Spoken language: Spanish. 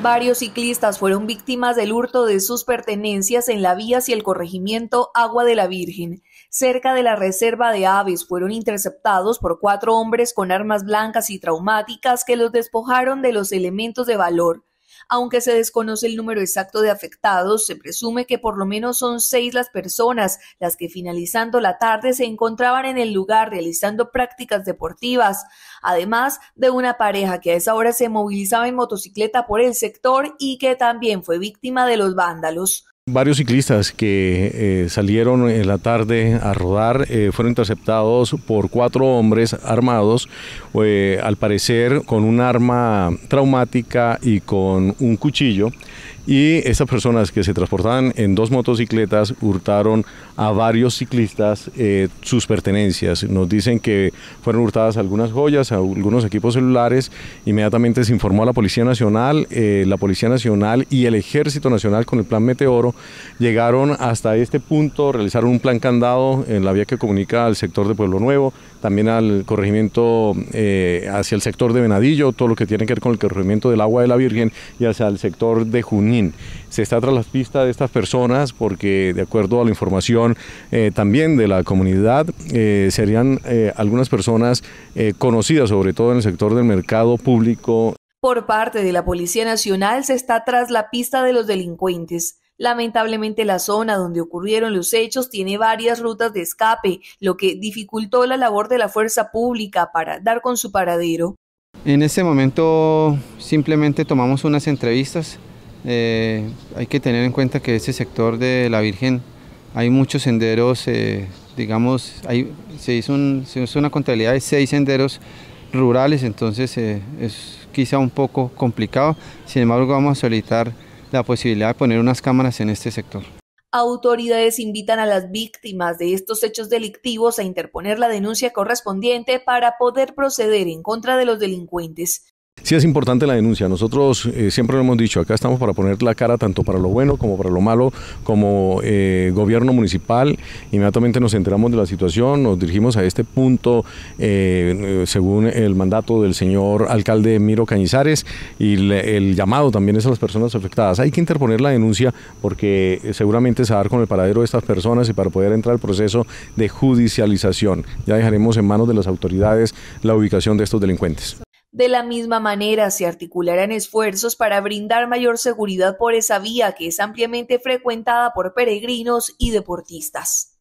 Varios ciclistas fueron víctimas del hurto de sus pertenencias en la vía hacia el corregimiento Agua de la Virgen. Cerca de la reserva de aves fueron interceptados por cuatro hombres con armas blancas y traumáticas que los despojaron de los elementos de valor. Aunque se desconoce el número exacto de afectados, se presume que por lo menos son seis las personas las que finalizando la tarde se encontraban en el lugar realizando prácticas deportivas, además de una pareja que a esa hora se movilizaba en motocicleta por el sector y que también fue víctima de los vándalos. Varios ciclistas que eh, salieron en la tarde a rodar eh, fueron interceptados por cuatro hombres armados, eh, al parecer con un arma traumática y con un cuchillo y estas personas que se transportaban en dos motocicletas hurtaron a varios ciclistas eh, sus pertenencias. Nos dicen que fueron hurtadas algunas joyas, algunos equipos celulares. Inmediatamente se informó a la Policía Nacional, eh, la Policía Nacional y el Ejército Nacional con el Plan Meteoro llegaron hasta este punto, realizaron un plan candado en la vía que comunica al sector de Pueblo Nuevo, también al corregimiento eh, hacia el sector de Venadillo, todo lo que tiene que ver con el corregimiento del agua de la Virgen y hacia el sector de Junín. Se está tras las pista de estas personas porque de acuerdo a la información eh, también de la comunidad eh, serían algunas personas conocidas sobre todo en el sector del mercado público. Por parte de la Policía Nacional se está tras la pista de los delincuentes Lamentablemente la zona donde ocurrieron los hechos tiene varias rutas de escape, lo que dificultó la labor de la fuerza pública para dar con su paradero. En ese momento simplemente tomamos unas entrevistas. Eh, hay que tener en cuenta que ese sector de la Virgen hay muchos senderos, eh, digamos, hay, se, hizo una contabilidad de seis senderos rurales, entonces eh, es quizá un poco complicado. Sin embargo, vamos a solicitar la posibilidad de poner unas cámaras en este sector. Autoridades invitan a las víctimas de estos hechos delictivos a interponer la denuncia correspondiente para poder proceder en contra de los delincuentes. Sí es importante la denuncia. Nosotros eh, siempre lo hemos dicho, acá estamos para poner la cara tanto para lo bueno como para lo malo, como eh, gobierno municipal. Inmediatamente nos enteramos de la situación, nos dirigimos a este punto eh, según el mandato del señor alcalde Miro Cañizares y el llamado también es a las personas afectadas. Hay que interponer la denuncia porque seguramente se a dar con el paradero de estas personas y para poder entrar al proceso de judicialización. Ya dejaremos en manos de las autoridades la ubicación de estos delincuentes. De la misma manera, se articularán esfuerzos para brindar mayor seguridad por esa vía que es ampliamente frecuentada por peregrinos y deportistas.